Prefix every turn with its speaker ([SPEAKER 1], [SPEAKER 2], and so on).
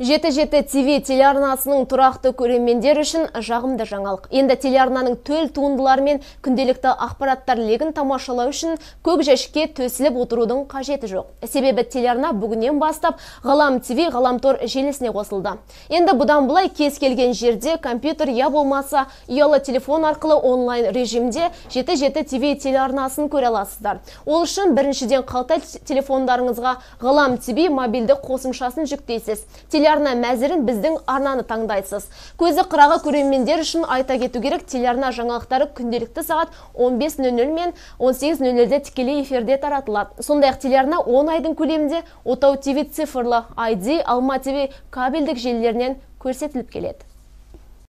[SPEAKER 1] жеті жеті тв телеарнасының тұрақты көрермендер үшін жағымды жаңалық енді телеарнаның төл туындылары мен күнделікті ақпараттар легін тамашалау үшін көк жәшікке төсіліп отырудың қажеті жоқ себебі телеарна бүгіннен бастап ғалам тв ғаламтор желісіне қосылды енді бұдан былай кез келген жерде компьютер я болмаса ұялы телефон арқылы онлайн режимде жеті жеті тв телеарнасын көре аласыздар ол үшін біріншіден қалта телефондарыңызға ғалам тв мобильді қосымшасын жүктейсіз телеарна мәзірін біздің арнаны таңдайсыз көзі қырағы көрермендер үшін айта кету керек телеарна жаңалықтары күнделікті сағат 15.00 мен 18.00-де тікелей эфирде таратылады сондай ақ телеарна 10 айдың көлемінде отау тв цифрлы айди алма тв кабельдік желілерінен көрсетіліп келеді